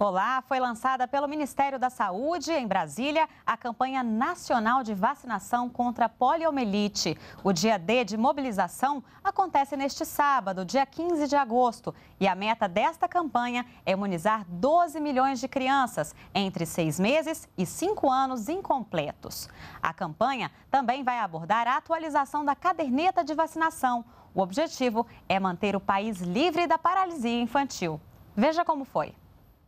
Olá, foi lançada pelo Ministério da Saúde em Brasília a campanha nacional de vacinação contra poliomielite. O dia D de mobilização acontece neste sábado, dia 15 de agosto, e a meta desta campanha é imunizar 12 milhões de crianças entre seis meses e cinco anos incompletos. A campanha também vai abordar a atualização da caderneta de vacinação. O objetivo é manter o país livre da paralisia infantil. Veja como foi.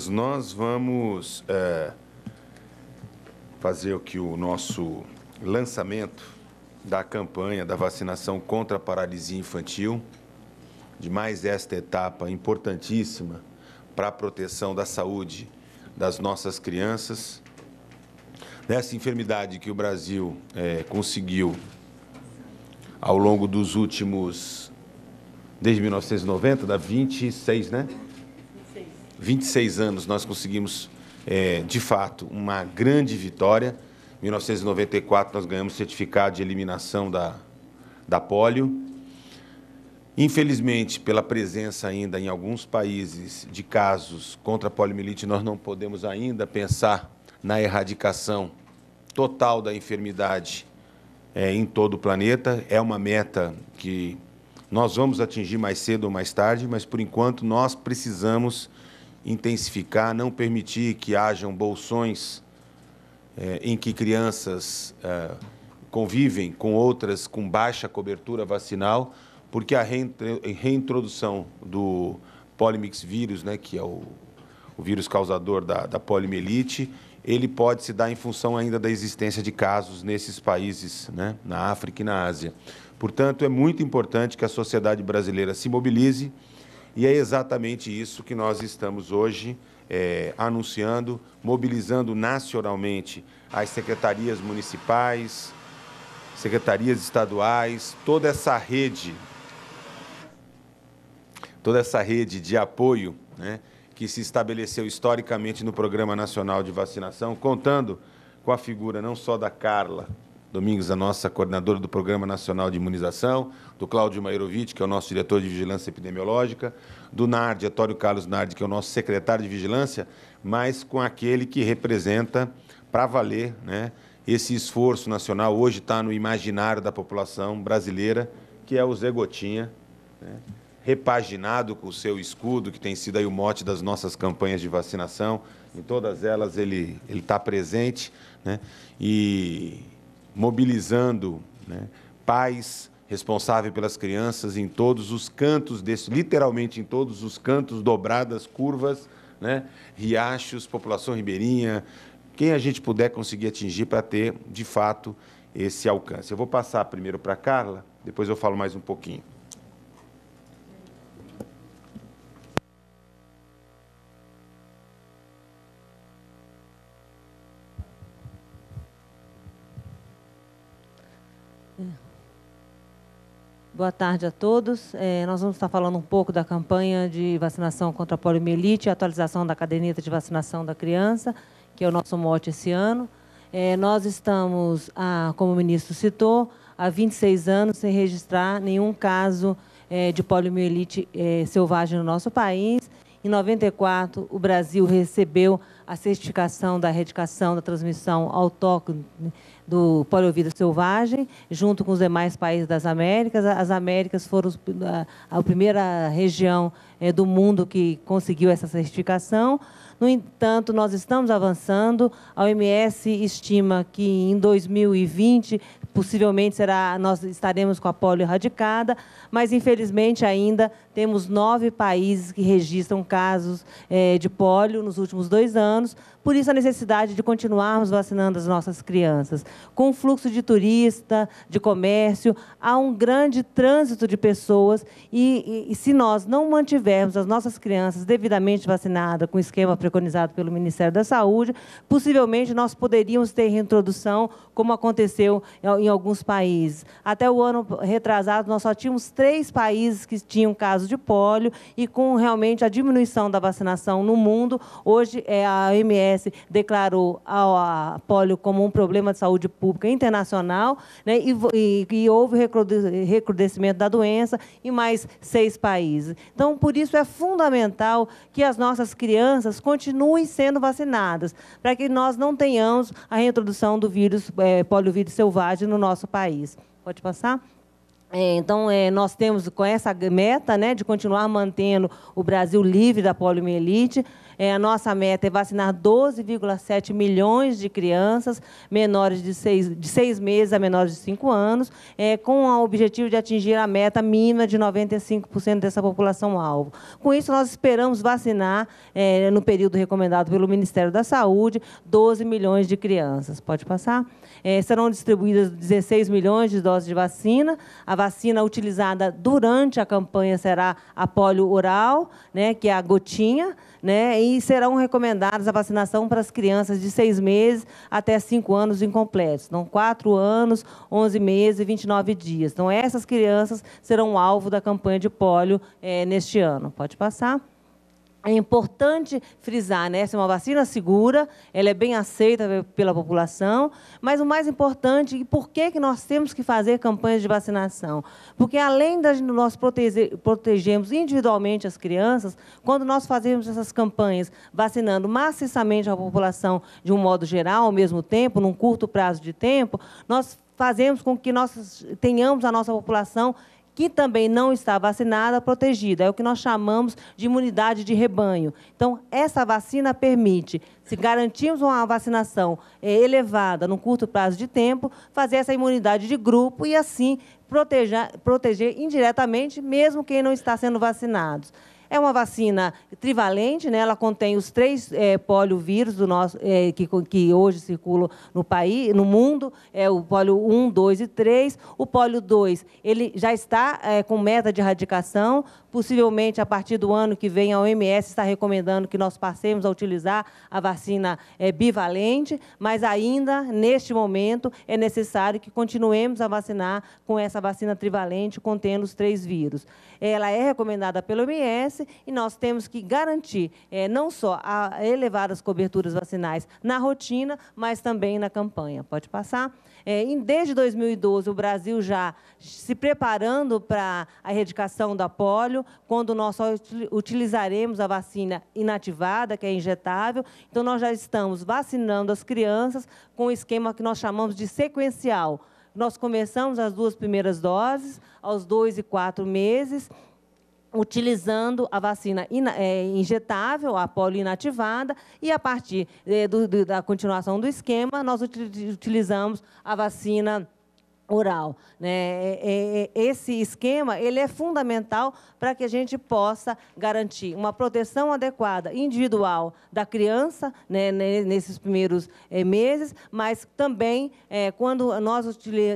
Nós vamos é, fazer o que o nosso lançamento da campanha da vacinação contra a paralisia infantil, de mais esta etapa importantíssima para a proteção da saúde das nossas crianças, dessa enfermidade que o Brasil é, conseguiu ao longo dos últimos, desde 1990, dá 26, né? 26 anos, nós conseguimos, é, de fato, uma grande vitória. Em 1994, nós ganhamos certificado de eliminação da, da polio. Infelizmente, pela presença ainda em alguns países de casos contra a poliomielite, nós não podemos ainda pensar na erradicação total da enfermidade é, em todo o planeta. É uma meta que nós vamos atingir mais cedo ou mais tarde, mas por enquanto nós precisamos intensificar, não permitir que hajam bolsões é, em que crianças é, convivem com outras com baixa cobertura vacinal, porque a reintrodução do polimix vírus, né, que é o, o vírus causador da, da ele pode se dar em função ainda da existência de casos nesses países, né, na África e na Ásia. Portanto, é muito importante que a sociedade brasileira se mobilize e é exatamente isso que nós estamos hoje é, anunciando, mobilizando nacionalmente as secretarias municipais, secretarias estaduais, toda essa rede, toda essa rede de apoio né, que se estabeleceu historicamente no Programa Nacional de Vacinação, contando com a figura não só da Carla, Domingos, a nossa coordenadora do Programa Nacional de Imunização, do Cláudio Mairovic, que é o nosso diretor de Vigilância Epidemiológica, do Nardi, Atório Carlos Nardi, que é o nosso secretário de Vigilância, mas com aquele que representa, para valer, né, esse esforço nacional, hoje está no imaginário da população brasileira, que é o Zé Gotinha, né, repaginado com o seu escudo, que tem sido aí o mote das nossas campanhas de vacinação, em todas elas ele está presente, né, e mobilizando né, pais responsáveis pelas crianças em todos os cantos desse, literalmente em todos os cantos, dobradas, curvas, né, riachos, população ribeirinha, quem a gente puder conseguir atingir para ter, de fato, esse alcance. Eu vou passar primeiro para a Carla, depois eu falo mais um pouquinho. É. Boa tarde a todos. É, nós vamos estar falando um pouco da campanha de vacinação contra a poliomielite, e atualização da caderneta de vacinação da criança, que é o nosso mote esse ano. É, nós estamos, a, como o ministro citou, há 26 anos sem registrar nenhum caso é, de poliomielite é, selvagem no nosso país. Em 94, o Brasil recebeu a certificação da erradicação da transmissão autóctone do poliovírus selvagem, junto com os demais países das Américas. As Américas foram ah, a primeira região eh, do mundo que conseguiu essa certificação. No entanto, nós estamos avançando. A OMS estima que em 2020 possivelmente será, nós estaremos com a polio erradicada, mas infelizmente ainda temos nove países que registram casos é, de polio nos últimos dois anos, por isso, a necessidade de continuarmos vacinando as nossas crianças. Com o fluxo de turista, de comércio, há um grande trânsito de pessoas e, e, e se nós não mantivermos as nossas crianças devidamente vacinadas, com o esquema preconizado pelo Ministério da Saúde, possivelmente nós poderíamos ter reintrodução, como aconteceu em alguns países. Até o ano retrasado, nós só tínhamos três países que tinham casos de pólio e com realmente a diminuição da vacinação no mundo, hoje é a OMS OMS declarou a, polio como um problema de saúde pública internacional, né, e, e, houve recrudescimento da doença em mais seis países. Então, por isso é fundamental que as nossas crianças continuem sendo vacinadas, para que nós não tenhamos a reintrodução do vírus, é, poliovírus selvagem, no nosso país. Pode passar? É, então, é, nós temos com essa meta né, de continuar mantendo o Brasil livre da poliomielite, é, a nossa meta é vacinar 12,7 milhões de crianças menores de seis, de seis meses a menores de cinco anos, é, com o objetivo de atingir a meta mínima de 95% dessa população-alvo. Com isso, nós esperamos vacinar, é, no período recomendado pelo Ministério da Saúde, 12 milhões de crianças. Pode passar? É, serão distribuídas 16 milhões de doses de vacina. A vacina utilizada durante a campanha será a polio oral, né, que é a gotinha, né? E serão recomendadas a vacinação para as crianças de seis meses até cinco anos incompletos. Então, quatro anos, onze meses e 29 dias. Então, essas crianças serão alvo da campanha de pólio é, neste ano. Pode passar. É importante frisar, né? Essa é uma vacina segura, ela é bem aceita pela população, mas o mais importante, e por que, que nós temos que fazer campanhas de vacinação? Porque além de nós protegermos individualmente as crianças, quando nós fazemos essas campanhas vacinando maciçamente a população de um modo geral, ao mesmo tempo, num curto prazo de tempo, nós fazemos com que nós tenhamos a nossa população que também não está vacinada, protegida. É o que nós chamamos de imunidade de rebanho. Então, essa vacina permite, se garantirmos uma vacinação eh, elevada num curto prazo de tempo, fazer essa imunidade de grupo e, assim, proteger, proteger indiretamente mesmo quem não está sendo vacinado. É uma vacina trivalente, né? ela contém os três é, poliovírus do nosso, é, que, que hoje circulam no país, no mundo, é o polio 1, 2 e 3. O polio 2 ele já está é, com meta de erradicação Possivelmente, a partir do ano que vem, a OMS está recomendando que nós passemos a utilizar a vacina é, bivalente, mas ainda, neste momento, é necessário que continuemos a vacinar com essa vacina trivalente contendo os três vírus. Ela é recomendada pela OMS e nós temos que garantir é, não só a elevadas coberturas vacinais na rotina, mas também na campanha. Pode passar. É, desde 2012, o Brasil já se preparando para a erradicação da polio, quando nós só utilizaremos a vacina inativada, que é injetável. Então, nós já estamos vacinando as crianças com o esquema que nós chamamos de sequencial. Nós começamos as duas primeiras doses aos dois e quatro meses utilizando a vacina é, injetável, a polio inativada, e a partir é, do, do, da continuação do esquema, nós utilizamos a vacina oral. Né? É, é, é, esse esquema ele é fundamental para que a gente possa garantir uma proteção adequada individual da criança né, nesses primeiros meses, mas também é, quando nós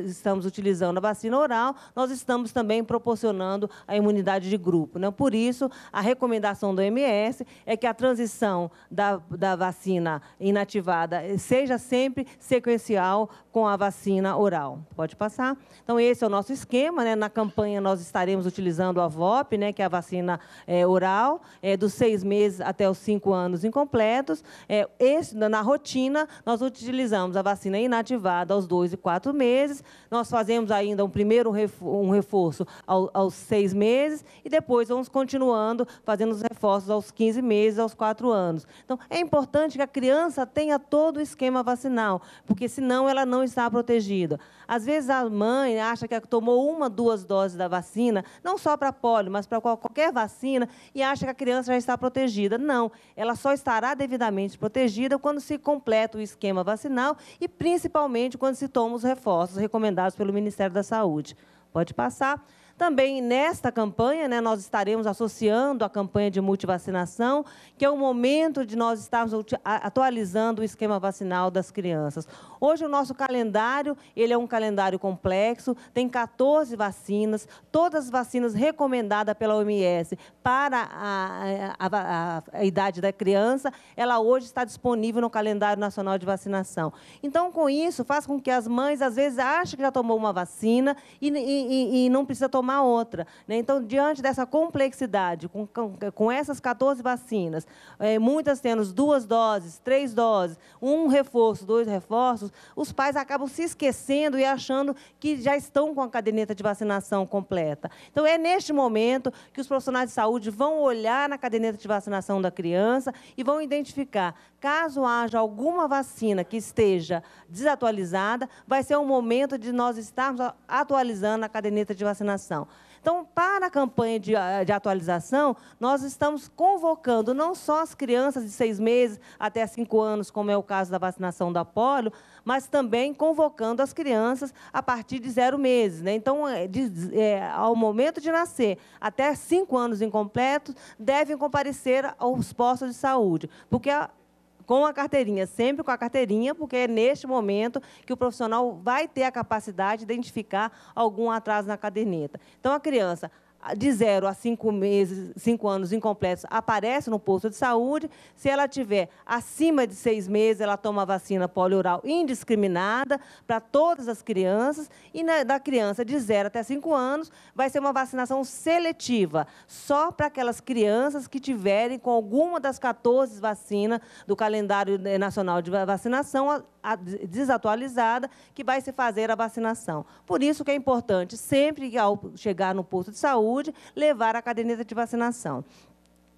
estamos utilizando a vacina oral, nós estamos também proporcionando a imunidade de grupo. Né? Por isso, a recomendação do MS é que a transição da, da vacina inativada seja sempre sequencial com a vacina oral. Pode passar passar. Então, esse é o nosso esquema. Né? Na campanha, nós estaremos utilizando a VOP, né? que é a vacina é, oral, é, dos seis meses até os cinco anos incompletos. É, esse, na rotina, nós utilizamos a vacina inativada aos dois e quatro meses. Nós fazemos ainda um primeiro um reforço ao, aos seis meses e depois vamos continuando fazendo os reforços aos 15 meses, aos quatro anos. Então, é importante que a criança tenha todo o esquema vacinal, porque senão ela não está protegida. Às vezes, a mãe acha que tomou uma, duas doses da vacina, não só para polio, mas para qualquer vacina, e acha que a criança já está protegida. Não, ela só estará devidamente protegida quando se completa o esquema vacinal e principalmente quando se toma os reforços recomendados pelo Ministério da Saúde. Pode passar. Também nesta campanha, né, nós estaremos associando a campanha de multivacinação, que é o momento de nós estarmos atualizando o esquema vacinal das crianças. Hoje o nosso calendário, ele é um calendário complexo, tem 14 vacinas, todas as vacinas recomendadas pela OMS para a, a, a, a idade da criança, ela hoje está disponível no calendário nacional de vacinação. Então, com isso, faz com que as mães, às vezes, achem que já tomou uma vacina e, e, e não precisa tomar tomar outra. Né? Então, diante dessa complexidade, com, com, com essas 14 vacinas, é, muitas tendo duas doses, três doses, um reforço, dois reforços, os pais acabam se esquecendo e achando que já estão com a caderneta de vacinação completa. Então, é neste momento que os profissionais de saúde vão olhar na caderneta de vacinação da criança e vão identificar caso haja alguma vacina que esteja desatualizada, vai ser o momento de nós estarmos atualizando a caderneta de vacinação. Então, para a campanha de, eh, de, atualização, nós estamos convocando não só as crianças de seis meses até cinco anos, como é o caso da vacinação da polio, mas também convocando as crianças a partir de zero meses. Né? Então, é, de, é, ao momento de nascer, até cinco anos incompletos, devem comparecer aos postos de saúde, porque a com a carteirinha, sempre com a carteirinha, porque é neste momento que o profissional vai ter a capacidade de identificar algum atraso na caderneta. Então, a criança de 0 a 5 meses, 5 anos incompletos, aparece no posto de saúde. Se ela tiver acima de 6 meses, ela toma a vacina polioral indiscriminada para todas as crianças. E na, da criança de 0 até 5 anos, vai ser uma vacinação seletiva, só para aquelas crianças que tiverem com alguma das 14 vacinas do calendário nacional de vacinação desatualizada, que vai se fazer a vacinação. Por isso que é importante, sempre que ao chegar no posto de saúde, saúde levar a caderneta de vacinação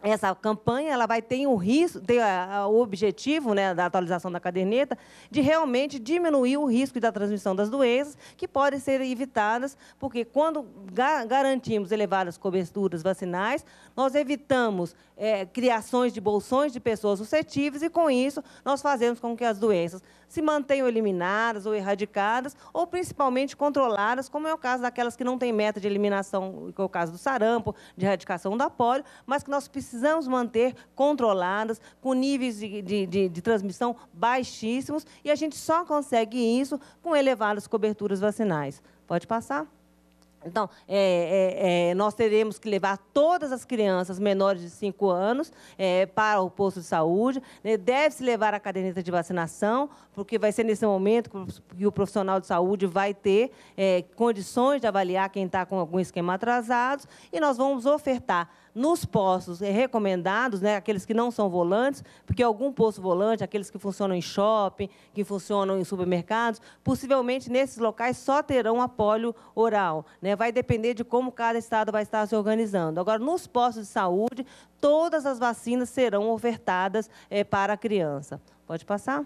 essa campanha ela vai ter o risco, ter eh, o objetivo né, da atualização da caderneta de realmente diminuir o risco da transmissão das doenças, que podem ser evitadas, porque quando garantimos elevadas coberturas vacinais, nós evitamos é, criações de bolsões de pessoas suscetíveis e, com isso, nós fazemos com que as doenças se mantenham eliminadas ou erradicadas, ou principalmente controladas, como é o caso daquelas que não têm meta de eliminação, que é o caso do sarampo, de erradicação da polio, mas que nós precisamos manter controladas, com níveis de, de, de, de transmissão baixíssimos, e a gente só consegue isso com elevadas coberturas vacinais. Pode passar? Então, é, é, é, nós teremos que levar todas as crianças menores de 5 anos é, para o posto de saúde. Né? Deve-se levar a caderneta de vacinação, porque vai ser nesse momento que o profissional de saúde vai ter é, condições de avaliar quem está com algum esquema atrasado. E nós vamos ofertar nos postos é recomendados, né, aqueles que não são volantes, porque algum posto volante, aqueles que funcionam em shopping, que funcionam em supermercados, possivelmente nesses locais só terão apoio oral. Né, vai depender de como cada estado vai estar se organizando. Agora, nos postos de saúde, todas as vacinas serão ofertadas é, para a criança. Pode passar?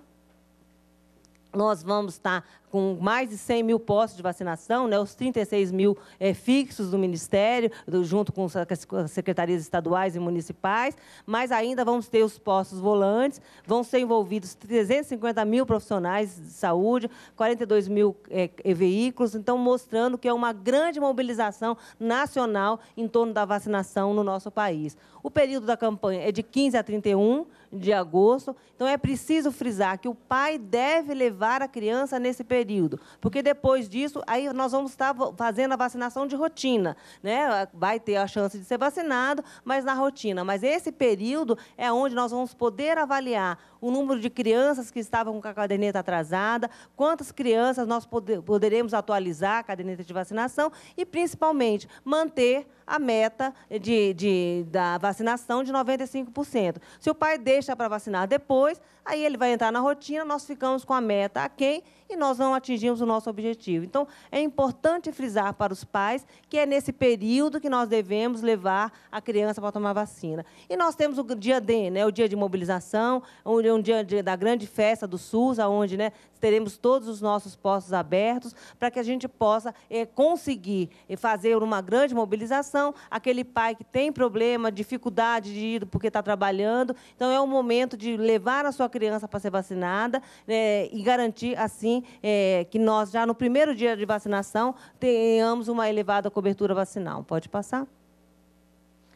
nós vamos estar com mais de 100 mil postos de vacinação, né, os 36 mil é, fixos do Ministério, do, junto com as secretarias estaduais e municipais, mas ainda vamos ter os postos volantes, vão ser envolvidos 350 mil profissionais de saúde, 42 mil é, é, veículos, então mostrando que é uma grande mobilização nacional em torno da vacinação no nosso país. O período da campanha é de 15 a 31 de agosto, então é preciso frisar que o pai deve levar levar a criança nesse período, porque depois disso, aí nós vamos estar fazendo a vacinação de rotina, né? Vai ter a chance de ser vacinado, mas na rotina. Mas esse período é onde nós vamos poder avaliar o número de crianças que estavam com a caderneta atrasada, quantas crianças nós poderemos atualizar a caderneta de vacinação e, principalmente, manter a meta de, de, da vacinação de 95%. Se o pai deixa para vacinar depois, aí ele vai entrar na rotina, nós ficamos com a meta a quem e nós não atingimos o nosso objetivo. Então, é importante frisar para os pais que é nesse período que nós devemos levar a criança para tomar vacina. E nós temos o dia D, né, o dia de mobilização, onde é um dia da grande festa do SUS, onde né, teremos todos os nossos postos abertos para que a gente possa é, conseguir é, fazer uma grande mobilização aquele pai que tem problema, dificuldade de ir porque está trabalhando. Então, é o momento de levar a sua criança para ser vacinada né, e garantir, assim, é, que nós, já no primeiro dia de vacinação, tenhamos uma elevada cobertura vacinal. Pode passar.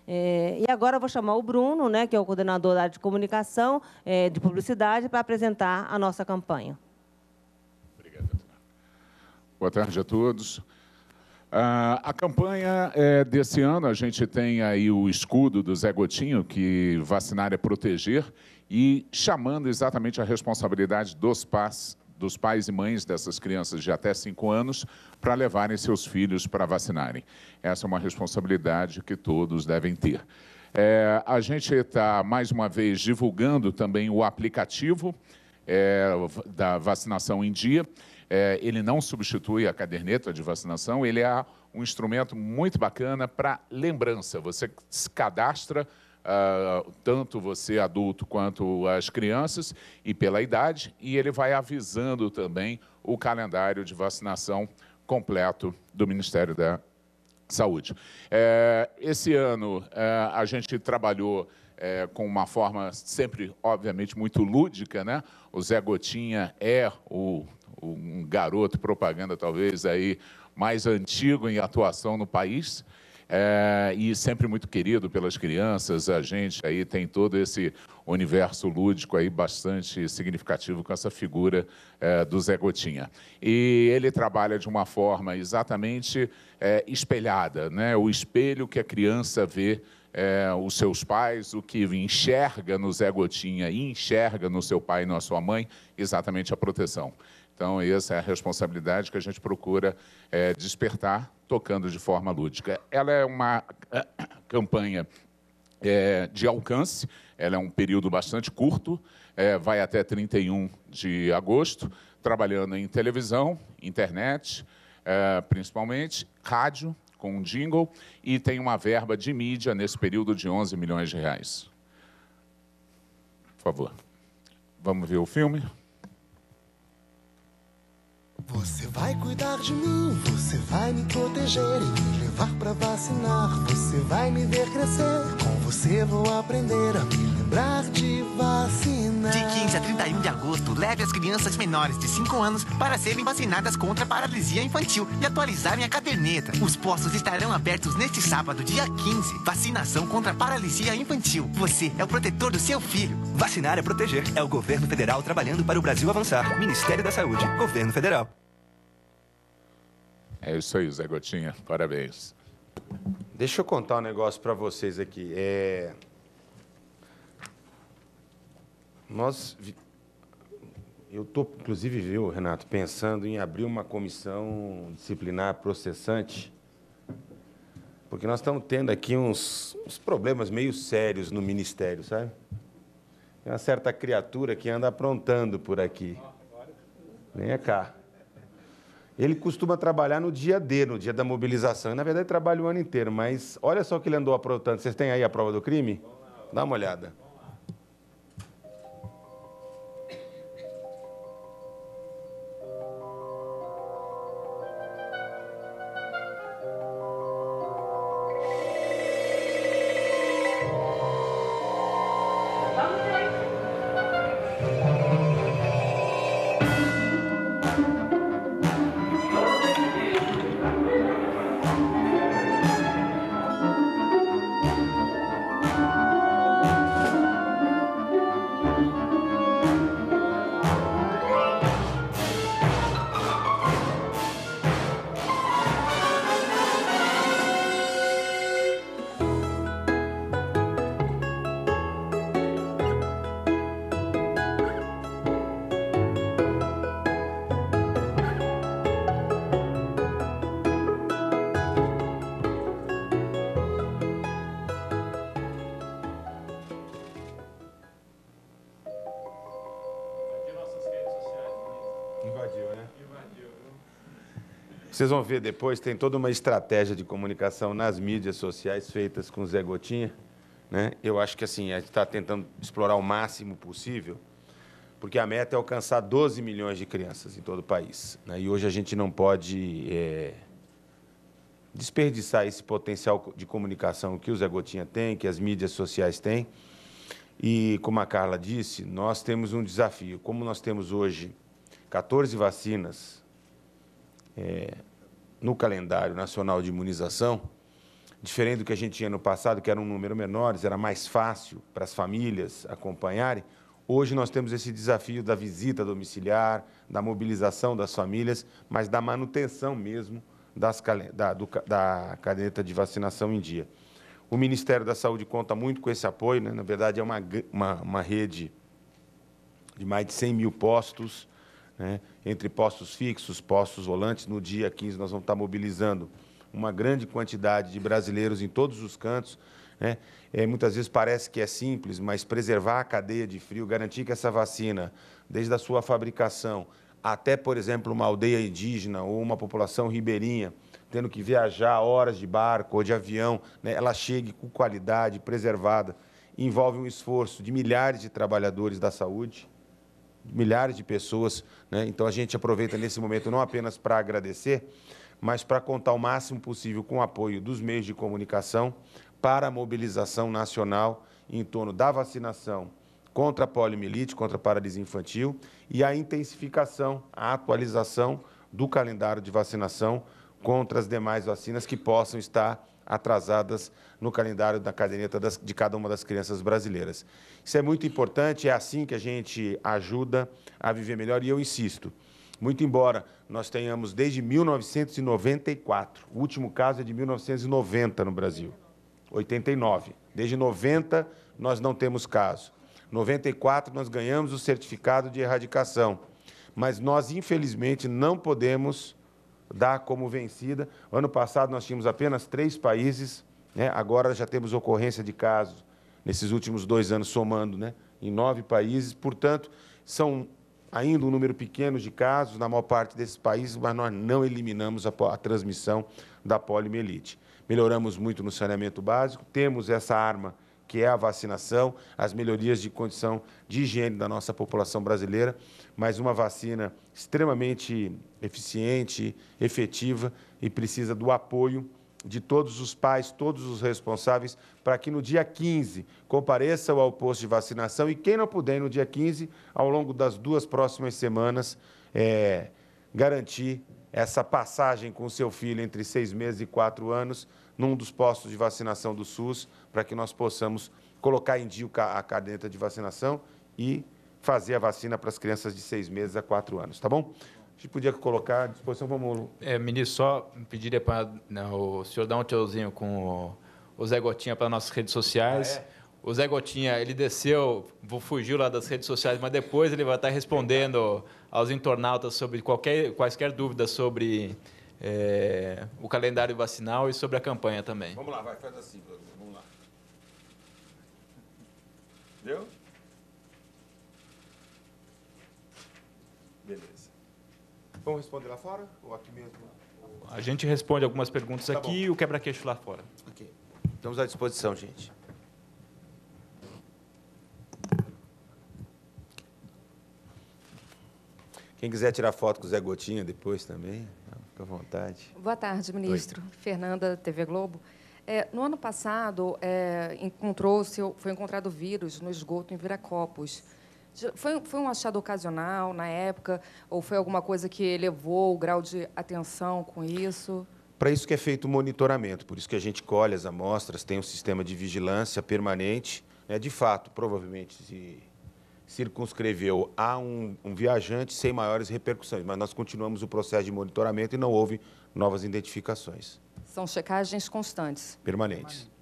É, e agora eu vou chamar o Bruno, né, que é o coordenador da área de comunicação, é, de publicidade, para apresentar a nossa campanha. Obrigado, Boa tarde a todos. Ah, a campanha é, desse ano, a gente tem aí o escudo do Zé Gotinho, que vacinar é proteger, e chamando exatamente a responsabilidade dos pais dos pais e mães dessas crianças de até 5 anos para levarem seus filhos para vacinarem. Essa é uma responsabilidade que todos devem ter. É, a gente está, mais uma vez, divulgando também o aplicativo é, da vacinação em dia. É, ele não substitui a caderneta de vacinação, ele é um instrumento muito bacana para lembrança. Você se cadastra uh, tanto você adulto quanto as crianças, e pela idade, e ele vai avisando também o calendário de vacinação completo do Ministério da Saúde. É, esse ano é, a gente trabalhou é, com uma forma sempre, obviamente, muito lúdica, né? O Zé Gotinha é o, o um garoto propaganda, talvez, aí mais antigo em atuação no país é, e sempre muito querido pelas crianças. A gente aí tem todo esse universo lúdico aí bastante significativo com essa figura é, do Zé Gotinha. E ele trabalha de uma forma exatamente é, espelhada, né? o espelho que a criança vê é, os seus pais, o que enxerga no Zé Gotinha e enxerga no seu pai e na sua mãe, exatamente a proteção. Então, essa é a responsabilidade que a gente procura é, despertar tocando de forma lúdica. Ela é uma eh, campanha é, de alcance, ela é um período bastante curto, é, vai até 31 de agosto, trabalhando em televisão, internet, é, principalmente, rádio, com um jingle, e tem uma verba de mídia nesse período de 11 milhões de reais. Por favor. Vamos ver o filme? Você vai cuidar de mim, você vai me proteger e me levar para vacinar. Você vai me ver crescer, com você vou aprender a me vacinar. De 15 a 31 de agosto, leve as crianças menores de 5 anos para serem vacinadas contra a paralisia infantil e atualizarem a caderneta. Os postos estarão abertos neste sábado, dia 15. Vacinação contra a paralisia infantil. Você é o protetor do seu filho. Vacinar é proteger. É o governo federal trabalhando para o Brasil avançar. Ministério da Saúde, Governo Federal. É isso aí, Zé Gotinha. Parabéns. Deixa eu contar um negócio para vocês aqui. É... Nós, eu estou, inclusive, viu, Renato, pensando em abrir uma comissão disciplinar processante, porque nós estamos tendo aqui uns, uns problemas meio sérios no Ministério, sabe? Tem uma certa criatura que anda aprontando por aqui. Venha cá. Ele costuma trabalhar no dia D, no dia da mobilização. Na verdade, trabalha o ano inteiro, mas olha só o que ele andou aprontando. Vocês têm aí a prova do crime? Dá uma olhada. Vocês vão ver depois, tem toda uma estratégia de comunicação nas mídias sociais feitas com o Zé Gotinha. Né? Eu acho que assim, a gente está tentando explorar o máximo possível, porque a meta é alcançar 12 milhões de crianças em todo o país. Né? E hoje a gente não pode é, desperdiçar esse potencial de comunicação que o Zé Gotinha tem, que as mídias sociais têm. E, como a Carla disse, nós temos um desafio. Como nós temos hoje 14 vacinas é, no calendário nacional de imunização, diferente do que a gente tinha no passado, que era um número menor, era mais fácil para as famílias acompanharem, hoje nós temos esse desafio da visita domiciliar, da mobilização das famílias, mas da manutenção mesmo das, da, do, da de vacinação em dia. O Ministério da Saúde conta muito com esse apoio, né? na verdade é uma, uma, uma rede de mais de 100 mil postos, né? Entre postos fixos, postos volantes, no dia 15 nós vamos estar mobilizando uma grande quantidade de brasileiros em todos os cantos. Né? É, muitas vezes parece que é simples, mas preservar a cadeia de frio, garantir que essa vacina, desde a sua fabricação até, por exemplo, uma aldeia indígena ou uma população ribeirinha, tendo que viajar horas de barco ou de avião, né? ela chegue com qualidade, preservada. Envolve um esforço de milhares de trabalhadores da saúde, milhares de pessoas. Né? Então a gente aproveita nesse momento não apenas para agradecer, mas para contar o máximo possível com o apoio dos meios de comunicação para a mobilização nacional em torno da vacinação contra a poliomielite, contra a paralisia infantil e a intensificação, a atualização do calendário de vacinação contra as demais vacinas que possam estar atrasadas no calendário da caderneta das, de cada uma das crianças brasileiras. Isso é muito importante, é assim que a gente ajuda a viver melhor e eu insisto. Muito embora nós tenhamos desde 1994, o último caso é de 1990 no Brasil, 89. Desde 90 nós não temos caso. 94 nós ganhamos o certificado de erradicação, mas nós infelizmente não podemos dá como vencida. Ano passado nós tínhamos apenas três países, né? agora já temos ocorrência de casos nesses últimos dois anos, somando né? em nove países. Portanto, são ainda um número pequeno de casos na maior parte desses países, mas nós não eliminamos a, a transmissão da polimelite. Melhoramos muito no saneamento básico, temos essa arma que é a vacinação, as melhorias de condição de higiene da nossa população brasileira, mas uma vacina extremamente eficiente, efetiva e precisa do apoio de todos os pais, todos os responsáveis, para que no dia 15 compareçam ao posto de vacinação e quem não puder no dia 15, ao longo das duas próximas semanas, é, garantir essa passagem com seu filho entre seis meses e quatro anos num dos postos de vacinação do SUS, para que nós possamos colocar em dia a caderneta de vacinação e fazer a vacina para as crianças de seis meses a quatro anos, tá bom? A gente podia colocar à disposição, vamos... É, ministro, só pediria para o senhor dar um tchauzinho com o, o Zé Gotinha para nossas redes sociais. Ah, é? O Zé Gotinha, ele desceu, fugiu lá das redes sociais, mas depois ele vai estar respondendo... É, tá aos internautas sobre qualquer, quaisquer dúvidas sobre é, o calendário vacinal e sobre a campanha também. Vamos lá, vai, faz assim, vamos lá. Deu? Beleza. Vamos responder lá fora ou aqui mesmo? A gente responde algumas perguntas tá aqui bom. e o quebra-queixo lá fora. Ok. Estamos à disposição, gente. Quem quiser tirar foto com o Zé Gotinha depois também, né, fica à vontade. Boa tarde, ministro. Oi. Fernanda, TV Globo. É, no ano passado, é, encontrou-se, foi encontrado vírus no esgoto em Viracopos. Foi, foi um achado ocasional na época, ou foi alguma coisa que elevou o grau de atenção com isso? Para isso que é feito o monitoramento, por isso que a gente colhe as amostras, tem um sistema de vigilância permanente. Né? De fato, provavelmente, se circunscreveu a um, um viajante sem maiores repercussões, mas nós continuamos o processo de monitoramento e não houve novas identificações. São checagens constantes? Permanentes. Permanente.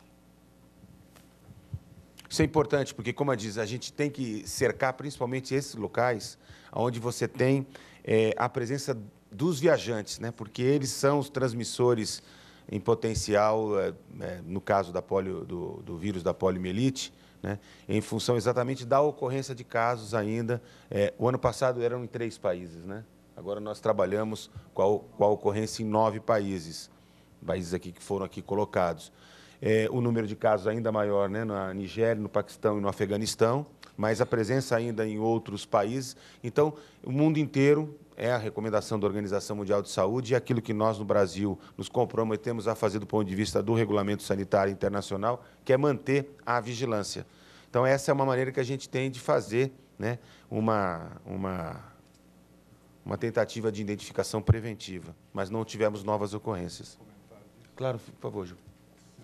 Isso é importante, porque, como a diz, a gente tem que cercar principalmente esses locais onde você tem é, a presença dos viajantes, né? porque eles são os transmissores em potencial, é, é no caso da polio, do, do, vírus da poliomielite, né, em função exatamente da ocorrência de casos ainda. É, o ano passado eram em três países, né? agora nós trabalhamos com a, com a ocorrência em nove países, países aqui que foram aqui colocados. É, o número de casos ainda maior né, na Nigéria, no Paquistão e no Afeganistão, mas a presença ainda em outros países. Então, o mundo inteiro é a recomendação da Organização Mundial de Saúde e aquilo que nós no Brasil nos comprometemos a fazer do ponto de vista do regulamento sanitário internacional, que é manter a vigilância. Então essa é uma maneira que a gente tem de fazer, né, uma uma uma tentativa de identificação preventiva, mas não tivemos novas ocorrências. Claro, por favor, Ju.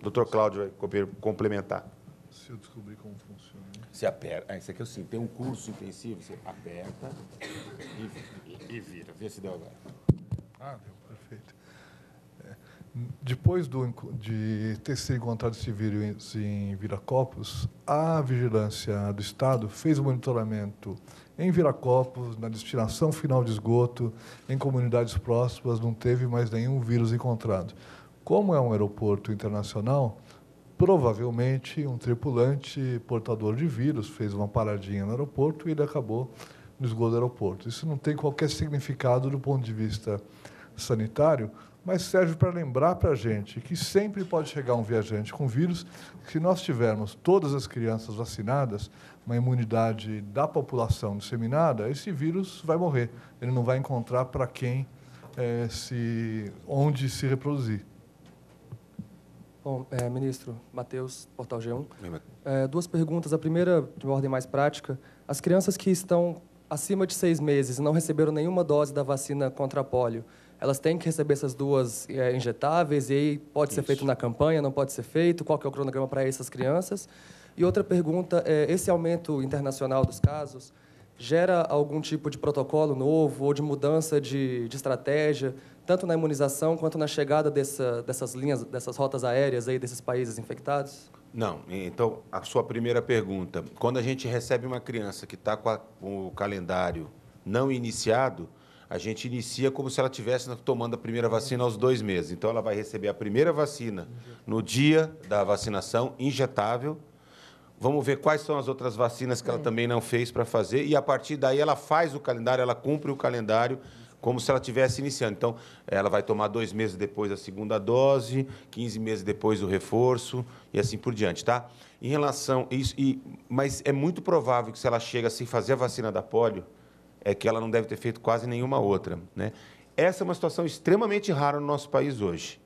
Doutor Cláudio vai complementar. Se eu descobrir como funciona. Você aperta. Ah, isso aqui é assim, tem um curso intensivo, você aperta e e vira. Vê se deu agora. Ah, deu, perfeito. É, depois do, de ter sido encontrado esse vírus em Viracopos, a vigilância do Estado fez o monitoramento em Viracopos, na destinação final de esgoto, em comunidades próximas, não teve mais nenhum vírus encontrado. Como é um aeroporto internacional, provavelmente um tripulante portador de vírus fez uma paradinha no aeroporto e ele acabou nos esgoto do aeroporto. Isso não tem qualquer significado do ponto de vista sanitário, mas serve para lembrar para a gente que sempre pode chegar um viajante com vírus. Se nós tivermos todas as crianças vacinadas, uma imunidade da população disseminada, esse vírus vai morrer. Ele não vai encontrar para quem é, se, onde se reproduzir. Bom, é, ministro Matheus, Portal G1. É, eh, duas perguntas. A primeira, de ordem mais prática. As crianças que estão acima de seis meses não receberam nenhuma dose da vacina contra polio. elas têm que receber essas duas é, injetáveis e aí pode Isso. ser feito na campanha, não pode ser feito? Qual que é o cronograma para essas crianças? E outra pergunta é, esse aumento internacional dos casos gera algum tipo de protocolo novo ou de mudança de, de estratégia, tanto na imunização quanto na chegada dessa, dessas linhas, dessas rotas aéreas aí desses países infectados? Não, então a sua primeira pergunta: quando a gente recebe uma criança que está com, com, o calendário não iniciado, a gente inicia como se ela tivesse tomando a primeira vacina aos dois meses. Então ela vai receber a primeira vacina no dia da vacinação injetável. Vamos ver quais são as outras vacinas que ela é. também não fez para fazer e a partir daí ela faz o calendário, ela cumpre o calendário como se ela tivesse iniciando. Então, ela vai tomar dois meses depois a segunda dose, 15 meses depois o reforço e assim por diante, tá? Em relação isso, e, mas é muito provável que se ela chega sem fazer a vacina da polio, é que ela não deve ter feito quase nenhuma outra, né? Essa é uma situação extremamente rara no nosso país hoje,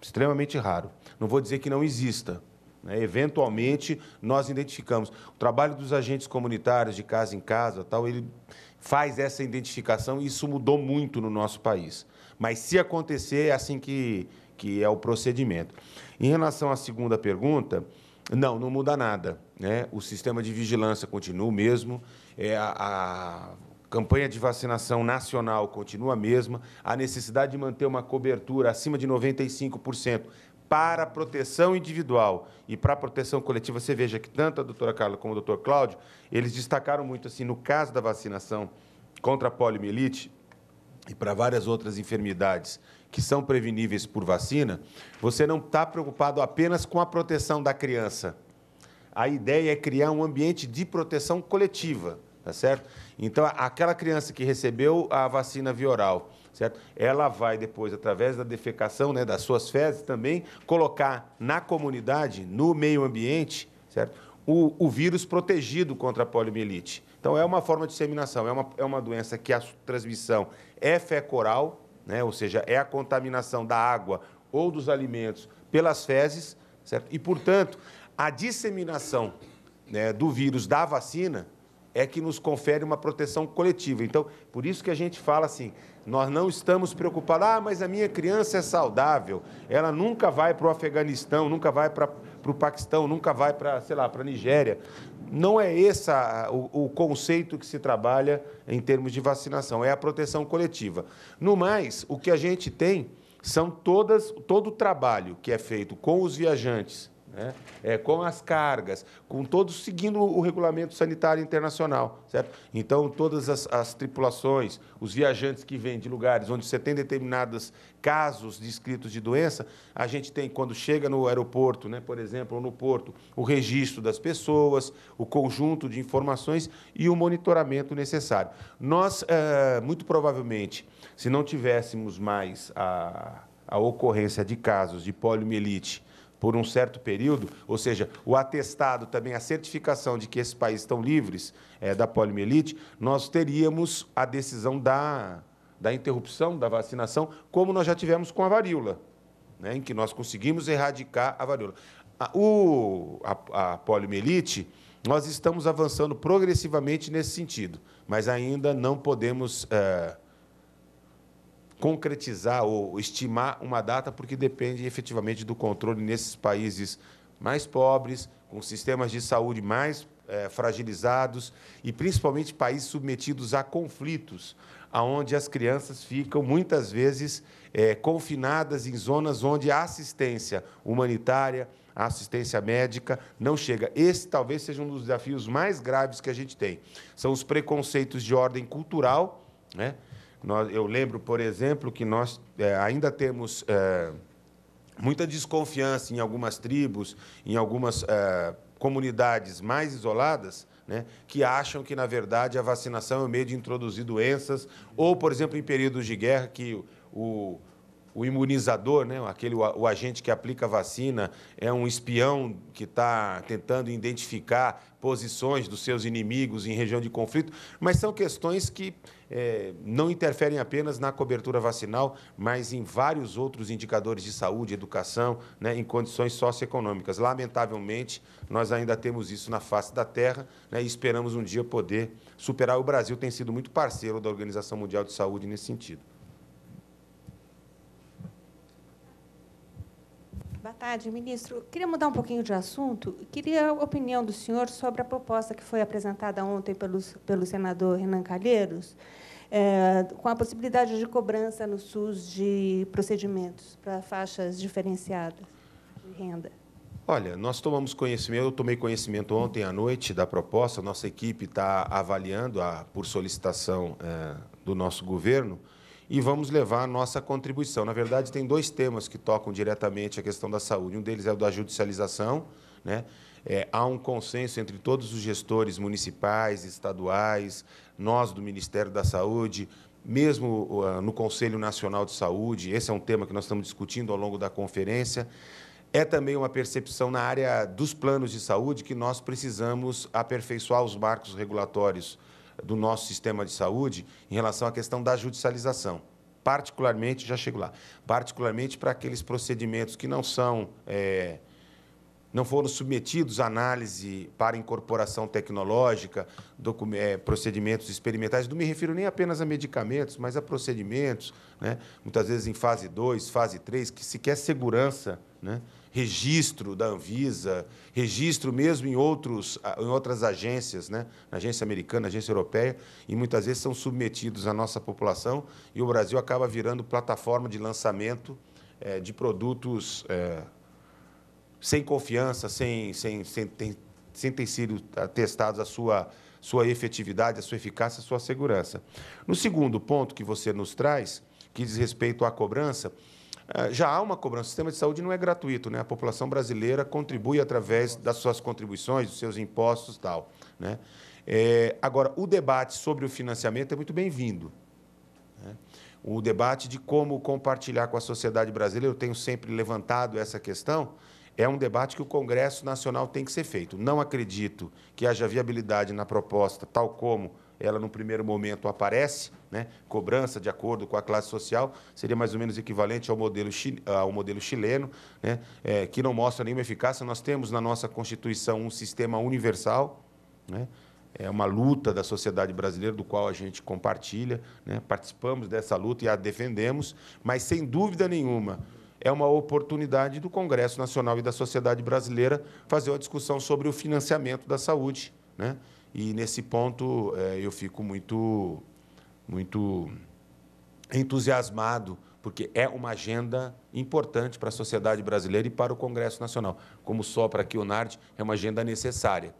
extremamente raro. Não vou dizer que não exista, né? Eventualmente, nós identificamos. O trabalho dos agentes comunitários de casa em casa, tal, ele faz essa identificação e isso mudou muito no nosso país. Mas se acontecer, é assim que, que é o procedimento. Em relação à segunda pergunta, não, não muda nada. Né? O sistema de vigilância continua o mesmo, é a, a campanha de vacinação nacional continua a mesma, a necessidade de manter uma cobertura acima de 95% para a proteção individual e para a proteção coletiva, você veja que tanto a doutora Carla como o doutor Cláudio, eles destacaram muito, assim, no caso da vacinação contra a poliomielite e para várias outras enfermidades que são preveníveis por vacina, você não está preocupado apenas com a proteção da criança. A ideia é criar um ambiente de proteção coletiva, tá certo? Então, aquela criança que recebeu a vacina via oral certo? Ela vai depois, através da defecação, né, das suas fezes também, colocar na comunidade, no meio ambiente, certo? O, o vírus protegido contra a poliomielite. Então, é uma forma de disseminação, é uma, é uma doença que a transmissão é fecoral, né? ou seja, é a contaminação da água ou dos alimentos pelas fezes, certo? E, portanto, a disseminação né, do vírus da vacina é que nos confere uma proteção coletiva. Então, por isso que a gente fala assim: nós não estamos preocupados, ah, mas a minha criança é saudável, ela nunca vai para o Afeganistão, nunca vai para o Paquistão, nunca vai para, sei lá, para a Nigéria. Não é esse o, o conceito que se trabalha em termos de vacinação, é a proteção coletiva. No mais, o que a gente tem são todas, todo o trabalho que é feito com os viajantes né? É, com as cargas, com todos seguindo o regulamento sanitário internacional, certo? Então, todas as, as tripulações, os viajantes que vêm de lugares onde você tem determinados casos descritos de doença, a gente tem, quando chega no aeroporto, né, por exemplo, ou no porto, o registro das pessoas, o conjunto de informações e o monitoramento necessário. Nós, é, muito provavelmente, se não tivéssemos mais a, a ocorrência de casos de poliomielite por um certo período, ou seja, o atestado, também a certificação de que esses países estão livres é, da poliomielite, nós teríamos a decisão da, da interrupção da vacinação, como nós já tivemos com a varíola, né, em que nós conseguimos erradicar a varíola. A, o, a, a poliomielite, nós estamos avançando progressivamente nesse sentido, mas ainda não podemos. É, concretizar ou estimar uma data, porque depende efetivamente do controle nesses países mais pobres, com sistemas de saúde mais é, fragilizados e principalmente países submetidos a conflitos, aonde as crianças ficam muitas vezes é, confinadas em zonas onde a assistência humanitária, a assistência médica não chega. Esse talvez seja um dos desafios mais graves que a gente tem. São os preconceitos de ordem cultural, né? Nós, eu lembro, por exemplo, que nós é, ainda temos é, muita desconfiança em algumas tribos, em algumas é, comunidades mais isoladas, né, que acham que, na verdade, a vacinação é o meio de introduzir doenças, ou, por exemplo, em períodos de guerra, que o, o imunizador, né, aquele, o, o, agente que aplica a vacina, é um espião que está tentando identificar posições dos seus inimigos em região de conflito, mas são questões que é, não interferem apenas na cobertura vacinal, mas em vários outros indicadores de saúde, educação, né, em condições socioeconômicas. Lamentavelmente, nós ainda temos isso na face da terra né, e esperamos um dia poder superar. O Brasil tem sido muito parceiro da Organização Mundial de Saúde nesse sentido. tarde, ministro. Queria mudar um pouquinho de assunto. Queria a opinião do senhor sobre a proposta que foi apresentada ontem pelos, pelo senador Renan Calheiros, é, com a possibilidade de cobrança no SUS de procedimentos para faixas diferenciadas de renda. Olha, nós tomamos conhecimento, eu tomei conhecimento ontem à noite da proposta, nossa equipe está avaliando, a, por solicitação é, do nosso governo, e vamos levar a nossa contribuição. Na verdade, tem dois temas que tocam diretamente a questão da saúde. Um deles é o da judicialização. Né? É, há um consenso entre todos os gestores municipais, estaduais, nós do Ministério da Saúde, mesmo uh, no Conselho Nacional de Saúde. Esse é um tema que nós estamos discutindo ao longo da conferência. É também uma percepção na área dos planos de saúde que nós precisamos aperfeiçoar os marcos regulatórios do nosso sistema de saúde em relação à questão da judicialização. Particularmente, já chego lá, particularmente para aqueles procedimentos que não são. É, não foram submetidos à análise para incorporação tecnológica, é, procedimentos experimentais. Não me refiro nem apenas a medicamentos, mas a procedimentos, né? muitas vezes em fase 2, fase 3, que sequer segurança né? registro da Anvisa, registro mesmo em, outros, ah, em outras agências, né? agência americana, agência europeia, e muitas vezes são submetidos à nossa população e o Brasil acaba virando plataforma de lançamento é, de produtos é, sem confiança, sem, sem, sem, sem ter sido testados a sua, sua efetividade, a sua eficácia, a sua segurança. No segundo ponto que você nos traz, que diz respeito à cobrança, ah, já há uma cobrança. O sistema de saúde não é gratuito, né? A população brasileira contribui através das suas contribuições, dos seus impostos, tal, né? É, agora, o debate sobre o financiamento é muito bem-vindo. Né? O debate de como compartilhar com a sociedade brasileira, eu tenho sempre levantado essa questão, é um debate que o Congresso Nacional tem que ser feito. Não acredito que haja viabilidade na proposta, tal como ela no primeiro momento aparece, né? cobrança de acordo com a classe social, seria mais ou menos equivalente ao modelo, ao modelo chileno, né? É, que não mostra nenhuma eficácia. Nós temos na nossa Constituição um sistema universal, né? é uma luta da sociedade brasileira, do qual a gente compartilha, né? participamos dessa luta e a defendemos, mas sem dúvida nenhuma é uma oportunidade do Congresso Nacional e da sociedade brasileira fazer uma discussão sobre o financiamento da saúde. Né? E nesse ponto é, eu fico muito, muito entusiasmado, porque é uma agenda importante para a sociedade brasileira e para o Congresso Nacional. Como só para aqui o NARD, é uma agenda necessária.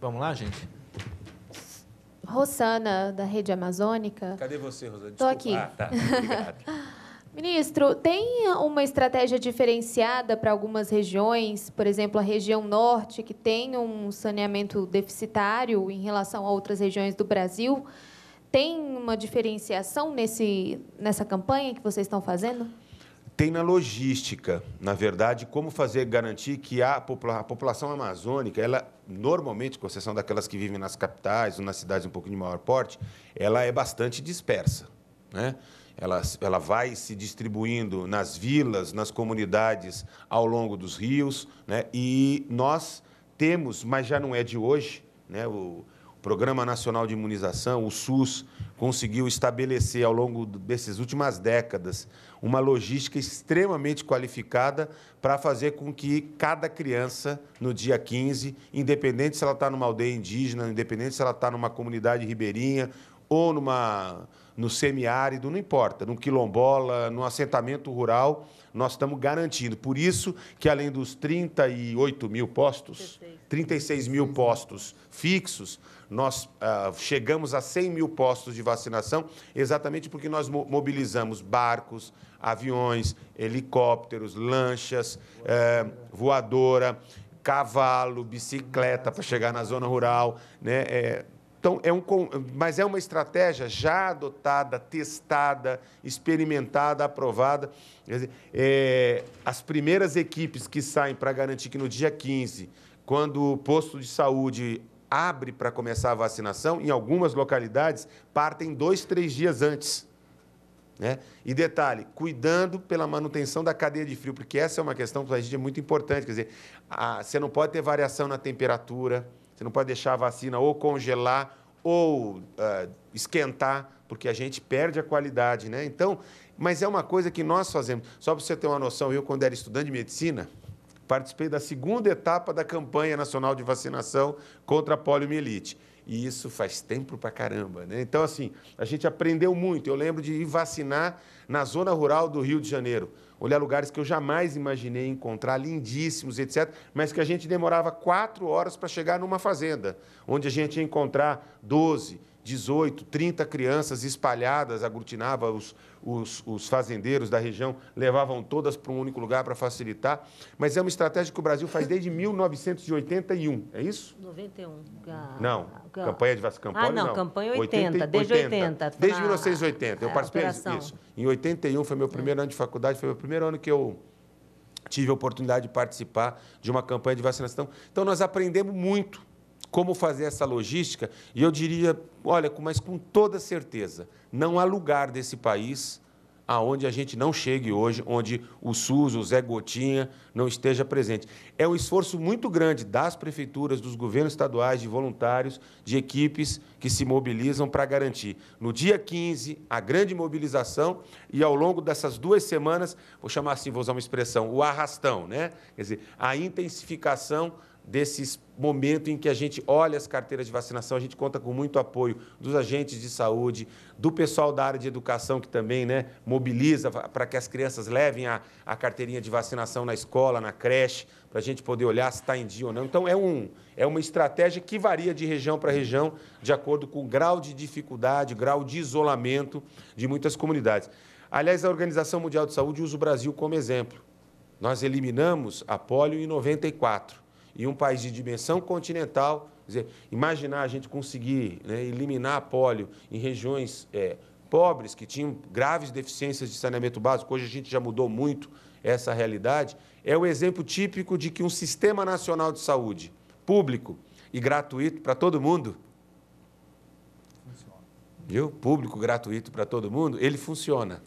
Vamos lá, gente? Rosana, da Rede Amazônica. Cadê você, Rosana? Estou aqui. Ah, tá. Obrigado. Ministro, tem uma estratégia diferenciada para algumas regiões, por exemplo, a região norte, que tem um saneamento deficitário em relação a outras regiões do Brasil? Tem uma diferenciação nesse, nessa campanha que vocês estão fazendo? Tem na logística, na verdade, como fazer garantir que a, popula a população amazônica, ela normalmente, com exceção daquelas que vivem nas capitais ou nas cidades um pouco de maior porte, ela é bastante dispersa. Né? ela, ela vai se distribuindo nas vilas, nas comunidades ao longo dos rios, né? e nós temos, mas já não é de hoje, né? o Programa Nacional de Imunização, o SUS, conseguiu estabelecer ao longo dessas últimas décadas uma logística extremamente qualificada para fazer com que cada criança, no dia 15, independente se ela está numa aldeia indígena, independente se ela está numa comunidade ribeirinha ou numa no semiárido, não importa, no quilombola, no assentamento rural, nós estamos garantindo. Por isso que, além dos 38 mil postos, 36 mil postos fixos, nós ah, chegamos a 100 mil postos de vacinação, exatamente porque nós mobilizamos barcos, aviões, helicópteros, lanchas, eh, voadora, cavalo, bicicleta para chegar na zona rural, né? Eh, então, é um, mas é uma estratégia já adotada, testada, experimentada, aprovada. Dizer, é, as primeiras equipes que saem para garantir que no dia 15, quando o posto de saúde abre para começar a vacinação, em algumas localidades, partem dois, três dias antes. Né? E detalhe, cuidando pela manutenção da cadeia de frio, porque essa é uma questão para a gente é muito importante. Quer dizer, a, você não pode ter variação na temperatura você não pode deixar a vacina ou congelar ou uh, esquentar, porque a gente perde a qualidade, né? Então, mas é uma coisa que nós fazemos. Só para você ter uma noção, eu, quando era estudante de medicina, participei da segunda etapa da campanha nacional de vacinação contra a poliomielite. E isso faz tempo para caramba, né? Então, assim, a gente aprendeu muito. Eu lembro de ir vacinar na zona rural do Rio de Janeiro olhar lugares que eu jamais imaginei encontrar, lindíssimos, etc., mas que a gente demorava quatro horas para chegar numa fazenda, onde a gente ia encontrar 12, 18, 30 crianças espalhadas, aglutinava os, os, os fazendeiros da região, levavam todas para um único lugar para facilitar. Mas é uma estratégia que o Brasil faz desde 1981, é isso? 91. Não, Ga... campanha de vacinação. Ah, não, não, campanha 80, 80 desde 80. 80 desde 1980, eu é, participei disso. Em 81 foi meu é. primeiro ano de faculdade, foi meu primeiro ano que eu tive a oportunidade de participar de uma campanha de vacinação. Então, nós aprendemos muito como fazer essa logística. E eu diria, olha, mas com toda certeza, não há lugar desse país aonde a gente não chegue hoje, onde o SUS, o Zé Gotinha não esteja presente. É um esforço muito grande das prefeituras, dos governos estaduais, de voluntários, de equipes que se mobilizam para garantir. No dia 15, a grande mobilização e ao longo dessas duas semanas, vou chamar assim, vou usar uma expressão, o arrastão, né? Quer dizer, a intensificação desses momento em que a gente olha as carteiras de vacinação, a gente conta com muito apoio dos agentes de saúde, do pessoal da área de educação que também né, mobiliza para que as crianças levem a, a carteirinha de vacinação na escola, na creche, para a gente poder olhar se está em dia ou não. Então, é, um, é uma estratégia que varia de região para região, de acordo com o grau de dificuldade, grau de isolamento de muitas comunidades. Aliás, a Organização Mundial de Saúde usa o Brasil como exemplo. Nós eliminamos a polio em 94 e um país de dimensão continental, dizer, imaginar a gente conseguir né, eliminar a polio em regiões é, pobres que tinham graves deficiências de saneamento básico, hoje a gente já mudou muito essa realidade, é o exemplo típico de que um sistema nacional de saúde público e gratuito para todo mundo, funciona. viu? Público gratuito para todo mundo, ele funciona.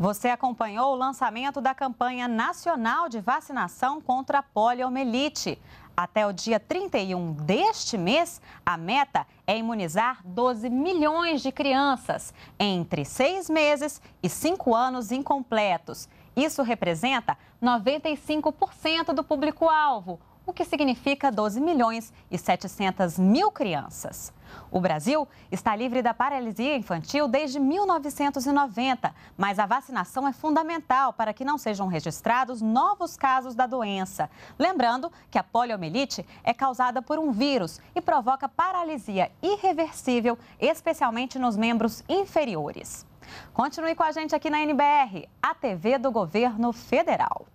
Você acompanhou o lançamento da campanha nacional de vacinação contra a poliomielite. Até o dia 31 deste mês, a meta é imunizar 12 milhões de crianças entre seis meses e cinco anos incompletos. Isso representa 95% do público-alvo, o que significa 12 milhões e 700 mil crianças. O Brasil está livre da paralisia infantil desde 1990, mas a vacinação é fundamental para que não sejam registrados novos casos da doença. Lembrando que a poliomielite é causada por um vírus e provoca paralisia irreversível, especialmente nos membros inferiores. Continue com a gente aqui na NBR, a TV do Governo Federal.